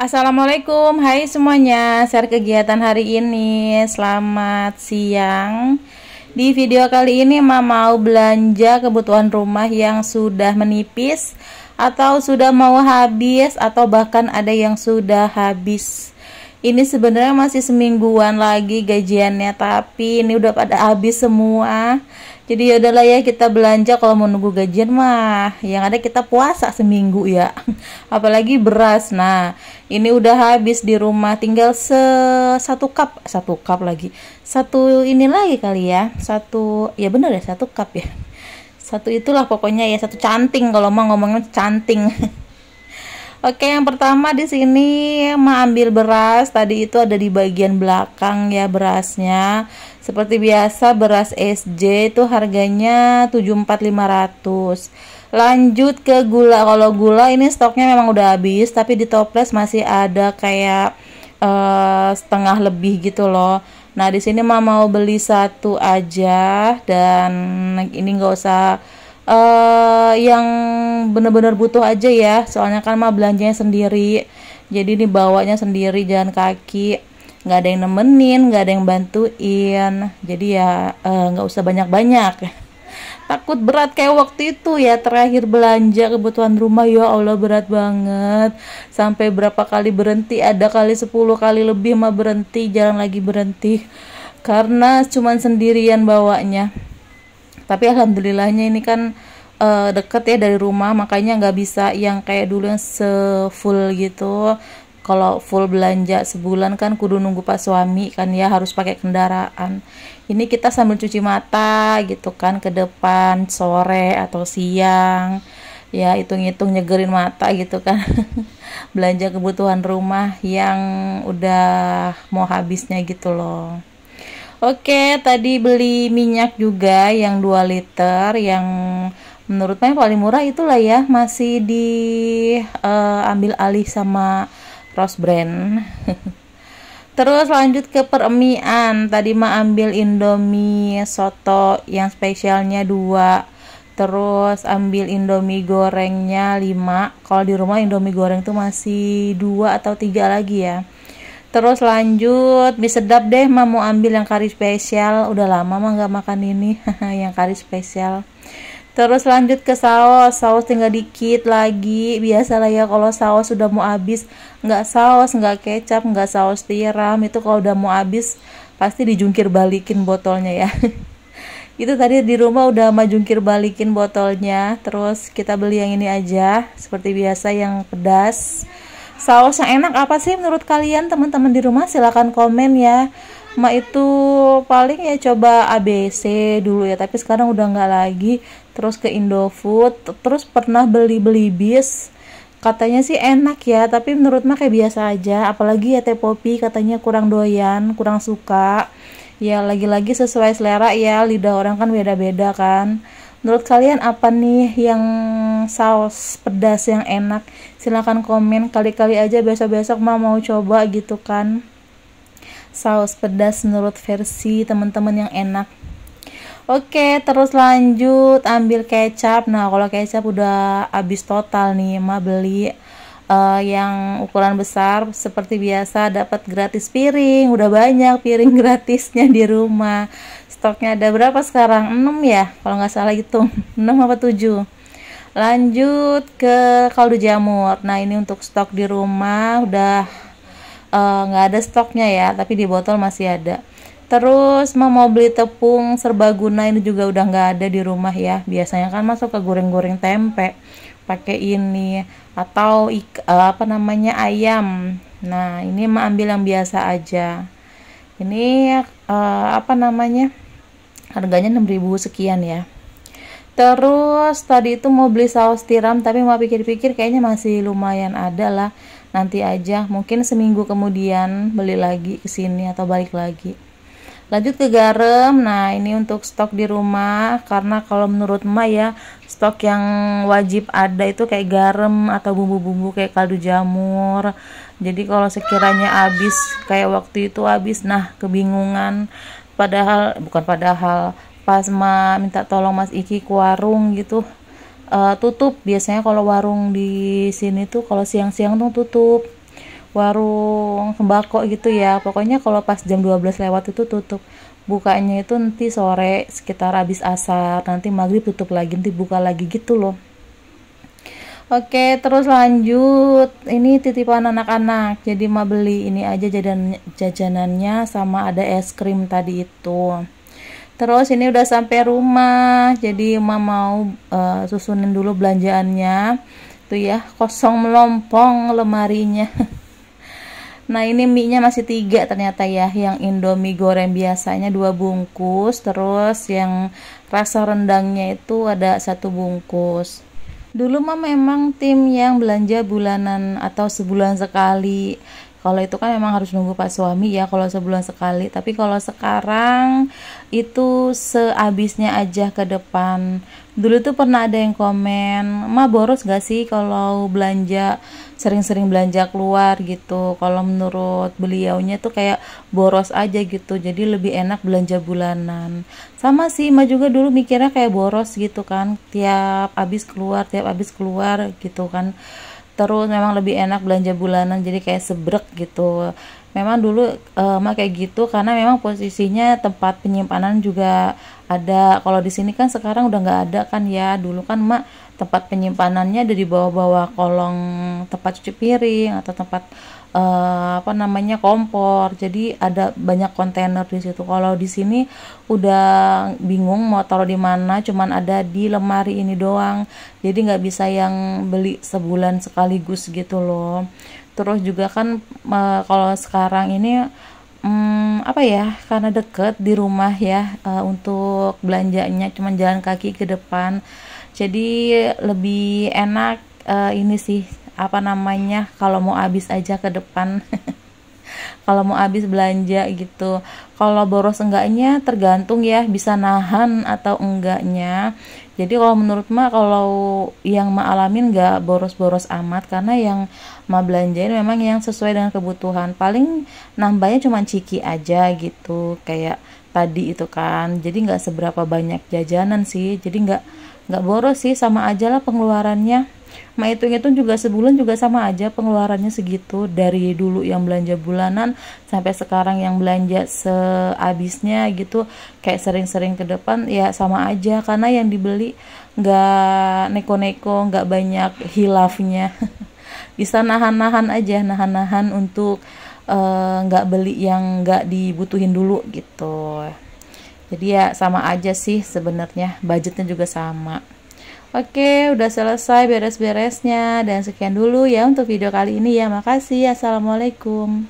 Assalamualaikum, hai semuanya Share kegiatan hari ini Selamat siang Di video kali ini Mama mau belanja kebutuhan rumah Yang sudah menipis Atau sudah mau habis Atau bahkan ada yang sudah habis Ini sebenarnya masih semingguan lagi gajiannya Tapi ini udah pada habis semua jadi yaudahlah ya kita belanja kalau mau nunggu gajian mah yang ada kita puasa seminggu ya apalagi beras nah ini udah habis di rumah tinggal se satu cup satu cup lagi satu ini lagi kali ya satu ya bener ya satu cup ya satu itulah pokoknya ya satu canting kalau mau ngomongnya canting Oke, yang pertama di sini ambil beras. Tadi itu ada di bagian belakang ya berasnya. Seperti biasa beras SJ itu harganya 74500. Lanjut ke gula. Kalau gula ini stoknya memang udah habis, tapi di toples masih ada kayak uh, setengah lebih gitu loh. Nah, di sini mama mau beli satu aja dan ini nggak usah uh, yang bener-bener butuh aja ya soalnya kan mah belanjanya sendiri jadi bawanya sendiri jalan kaki nggak ada yang nemenin nggak ada yang bantuin jadi ya eh, nggak uh, usah banyak-banyak takut berat kayak waktu itu ya terakhir belanja kebutuhan rumah ya Allah berat banget sampai berapa kali berhenti ada kali 10 kali lebih mah berhenti jangan lagi berhenti karena cuman sendirian bawanya tapi alhamdulillahnya ini kan uh, deket ya dari rumah makanya nggak bisa yang kayak dulu yang sefull gitu kalau full belanja sebulan kan kudu nunggu pak suami kan ya harus pakai kendaraan ini kita sambil cuci mata gitu kan ke depan sore atau siang ya hitung-hitung nyegerin mata gitu kan belanja kebutuhan rumah yang udah mau habisnya gitu loh Oke, tadi beli minyak juga yang 2 liter yang menurut saya paling murah itulah ya, masih di uh, ambil alih sama Rose Brand. Terus lanjut ke peremian. Tadi mah ambil Indomie soto yang spesialnya 2. Terus ambil Indomie gorengnya 5. Kalau di rumah Indomie goreng tuh masih 2 atau 3 lagi ya terus lanjut sedap deh mah mau ambil yang kari spesial udah lama mah nggak makan ini yang kari spesial terus lanjut ke saus saus tinggal dikit lagi biasalah ya kalau saus sudah mau habis nggak saus nggak kecap nggak saus tiram itu kalau udah mau habis pasti dijungkir balikin botolnya ya itu tadi di rumah udah mah jungkir balikin botolnya terus kita beli yang ini aja seperti biasa yang pedas Saus yang enak apa sih menurut kalian teman-teman di rumah? Silahkan komen ya. Ma itu paling ya coba ABC dulu ya, tapi sekarang udah nggak lagi. Terus ke Indofood, terus pernah beli beli bis. Katanya sih enak ya, tapi menurut Ma kayak biasa aja. Apalagi ya teh popi katanya kurang doyan, kurang suka. Ya lagi-lagi sesuai selera ya, lidah orang kan beda-beda kan. Menurut kalian apa nih yang saus pedas yang enak? Silahkan komen kali-kali aja besok-besok mah mau coba gitu kan. Saus pedas menurut versi teman-teman yang enak. Oke, terus lanjut ambil kecap. Nah, kalau kecap udah habis total nih, Ma beli uh, yang ukuran besar seperti biasa dapat gratis piring udah banyak piring gratisnya di rumah stoknya ada berapa sekarang 6 ya kalau nggak salah hitung 6 apa 7 lanjut ke kaldu jamur nah ini untuk stok di rumah udah eh, nggak uh, ada stoknya ya tapi di botol masih ada terus mau mau beli tepung serbaguna ini juga udah nggak ada di rumah ya biasanya kan masuk ke goreng-goreng tempe pakai ini atau ik, eh, apa namanya ayam nah ini mah ambil yang biasa aja ini uh, apa namanya harganya 6000 sekian ya terus tadi itu mau beli saus tiram tapi mau pikir-pikir kayaknya masih lumayan ada lah nanti aja mungkin seminggu kemudian beli lagi ke sini atau balik lagi lanjut ke garam nah ini untuk stok di rumah karena kalau menurut emak ya stok yang wajib ada itu kayak garam atau bumbu-bumbu kayak kaldu jamur jadi kalau sekiranya habis kayak waktu itu habis nah kebingungan padahal bukan padahal pas ma minta tolong mas Iki ke warung gitu uh, tutup biasanya kalau warung di sini tuh kalau siang-siang tuh tutup warung sembako gitu ya pokoknya kalau pas jam 12 lewat itu tutup bukanya itu nanti sore sekitar habis asar nanti maghrib tutup lagi nanti buka lagi gitu loh Oke, terus lanjut. Ini titipan anak-anak. Jadi ma beli ini aja jajan jajanannya sama ada es krim tadi itu. Terus ini udah sampai rumah. Jadi ma mau uh, susunin dulu belanjaannya. Tuh ya, kosong melompong lemarinya. Nah ini mie-nya masih tiga ternyata ya Yang indomie goreng biasanya dua bungkus Terus yang rasa rendangnya itu ada satu bungkus Dulu mah memang tim yang belanja bulanan atau sebulan sekali kalau itu kan memang harus nunggu pak suami ya kalau sebulan sekali tapi kalau sekarang itu seabisnya aja ke depan dulu tuh pernah ada yang komen mah boros gak sih kalau belanja sering-sering belanja keluar gitu kalau menurut beliaunya tuh kayak boros aja gitu jadi lebih enak belanja bulanan sama sih mah juga dulu mikirnya kayak boros gitu kan tiap abis keluar tiap abis keluar gitu kan terus memang lebih enak belanja bulanan jadi kayak sebrek gitu memang dulu emak eh, kayak gitu karena memang posisinya tempat penyimpanan juga ada kalau di sini kan sekarang udah nggak ada kan ya dulu kan emak tempat penyimpanannya ada di bawah-bawah kolong tempat cuci piring atau tempat uh, apa namanya kompor jadi ada banyak kontainer di situ kalau di sini udah bingung mau taruh di mana cuman ada di lemari ini doang jadi nggak bisa yang beli sebulan sekaligus gitu loh terus juga kan uh, kalau sekarang ini Hmm, apa ya karena deket di rumah ya uh, untuk belanjanya cuman jalan kaki ke depan jadi lebih enak uh, ini sih apa namanya kalau mau habis aja ke depan kalau mau habis belanja gitu kalau boros enggaknya tergantung ya bisa nahan atau enggaknya jadi kalau menurut Ma kalau yang Ma alamin nggak boros-boros amat karena yang Ma belanjain memang yang sesuai dengan kebutuhan paling nambahnya cuma ciki aja gitu kayak tadi itu kan jadi enggak seberapa banyak jajanan sih jadi enggak nggak boros sih sama aja lah pengeluarannya Mak hitung-hitung juga sebulan juga sama aja pengeluarannya segitu dari dulu yang belanja bulanan sampai sekarang yang belanja sehabisnya gitu kayak sering-sering ke depan ya sama aja karena yang dibeli nggak neko-neko nggak banyak hilafnya bisa nahan-nahan aja nahan-nahan untuk eh, nggak uh, beli yang nggak dibutuhin dulu gitu jadi ya sama aja sih sebenarnya budgetnya juga sama Oke, udah selesai beres-beresnya dan sekian dulu ya untuk video kali ini ya. Makasih. Assalamualaikum.